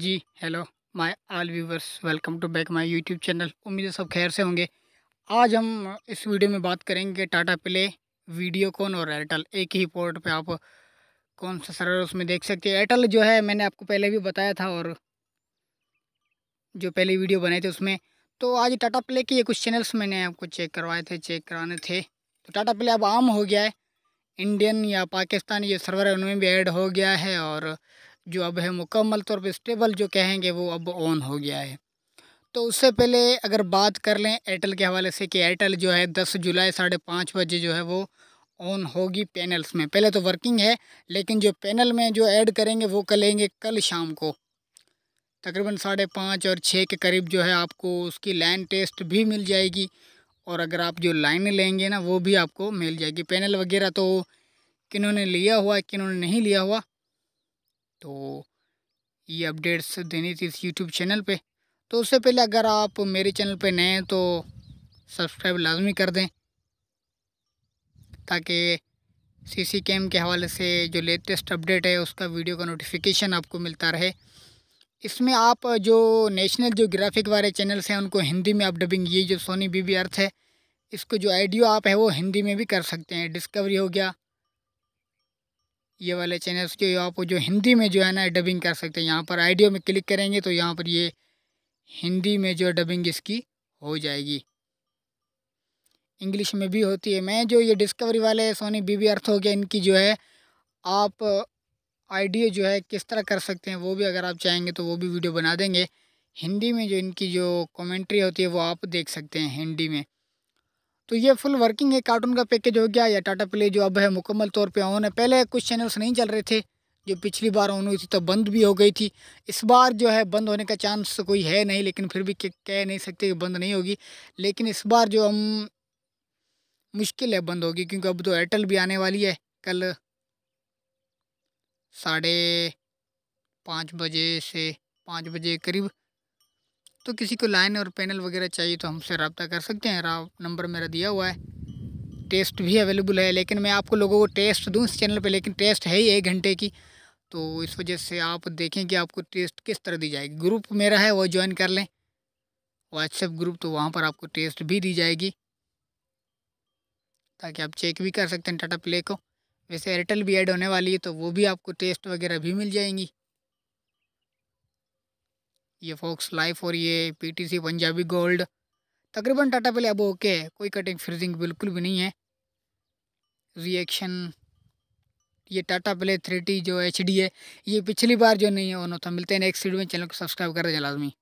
ji hello my all viewers welcome to back my YouTube channel उम्मीद है सब खैर से होंगे आज हम इस वीडियो में बात करेंगे टाटा प्ले वीडियोकॉन और एयरटेल एक ही पोर्ट पे आप कौन सा सर्वर उसमें देख सकते हैं एयरटेल जो है मैंने आपको पहले भी बताया था और जो पहले वीडियो बने थे उसमें तो आज टाटा प्ले के ये कुछ चैनल्स मैंने आपको चेक करवाए थे चेक कराने थे तो टाटा प्ले अब आम हो गया है इंडियन या पाकिस्तानी जो सर्वर है उनमें भी ऐड हो गया है और जो अब है मुकम्मल तौर पर स्टेबल जो कहेंगे वो अब ऑन हो गया है तो उससे पहले अगर बात कर लें एयरटेल के हवाले से कि एयरटेल जो है दस जुलाई साढ़े पाँच बजे जो है वो ऑन होगी पैनल्स में पहले तो वर्किंग है लेकिन जो पैनल में जो ऐड करेंगे वो करेंगे कल शाम को तकरीबन साढ़े पाँच और छः के करीब जो है आपको उसकी लाइन टेस्ट भी मिल जाएगी और अगर आप जो लाइन लेंगे ना वो भी आपको मिल जाएगी पैनल वगैरह तो किन्होंने लिया हुआ है किन्होंने नहीं लिया हुआ तो ये अपडेट्स देनी थी इस यूट्यूब चैनल पे तो उससे पहले अगर आप मेरे चैनल पे नए हैं तो सब्सक्राइब लाजमी कर दें ताकि सीसी कैम के हवाले से जो लेटेस्ट अपडेट है उसका वीडियो का नोटिफिकेशन आपको मिलता रहे इसमें आप जो नेशनल जो ग्राफिक वाले चैनल्स हैं उनको हिंदी में आप डबिंग ये जो सोनी बी बी अर्थ है इसको जो आइडियो आप है वो हिंदी में भी कर सकते हैं डिस्कवरी हो गया ये वाले चैनल्स के आप जो हिंदी में जो है ना डबिंग कर सकते हैं यहाँ पर आइडियो में क्लिक करेंगे तो यहाँ पर ये हिंदी में जो डबिंग इसकी हो जाएगी इंग्लिश में भी होती है मैं जो ये डिस्कवरी वाले सोनी बीबी अर्थ हो गया इनकी जो है आप आइडियो जो है किस तरह कर सकते हैं वो भी अगर आप चाहेंगे तो वो भी वीडियो बना देंगे हिंदी में जो इनकी जो कमेंट्री होती है वो आप देख सकते हैं हिंदी में तो ये फुल वर्किंग है कार्टून का पैकेज हो गया या टाटा प्ले जो अब है मुकम्मल तौर पे ऑन है पहले कुछ चैनल्स नहीं चल रहे थे जो पिछली बार ऑन हुई थी तो बंद भी हो गई थी इस बार जो है बंद होने का चांस तो कोई है नहीं लेकिन फिर भी कह नहीं सकते कि बंद नहीं होगी लेकिन इस बार जो हम मुश्किल है बंद होगी क्योंकि अब तो एयरटेल भी आने वाली है कल साढ़े पाँच बजे से पाँच बजे करीब तो किसी को लाइन और पैनल वगैरह चाहिए तो हमसे रबता कर सकते हैं राव नंबर मेरा दिया हुआ है टेस्ट भी अवेलेबल है लेकिन मैं आपको लोगों को टेस्ट दूँ इस चैनल पर लेकिन टेस्ट है ही एक घंटे की तो इस वजह से आप देखें कि आपको टेस्ट किस तरह दी जाएगी ग्रुप मेरा है वो ज्वाइन कर लें व्हाट्सएप ग्रुप तो वहाँ पर आपको टेस्ट भी दी जाएगी ताकि आप चेक भी कर सकते हैं टाटा प्ले को वैसे एयरटेल भी ऐड होने वाली है तो वो भी आपको टेस्ट वगैरह भी मिल जाएंगी ये फॉक्स लाइफ और ये पीटीसी पंजाबी गोल्ड तकरीबन टाटा पहले अब ओके है कोई कटिंग फ्रीजिंग बिल्कुल भी नहीं है रिएक्शन ये टाटा प्ले थ्री जो एच है ये पिछली बार जो नहीं है वो था मिलते हैं नेक्स्ट वीडियो में चैनल को सब्सक्राइब कर दे लाजमी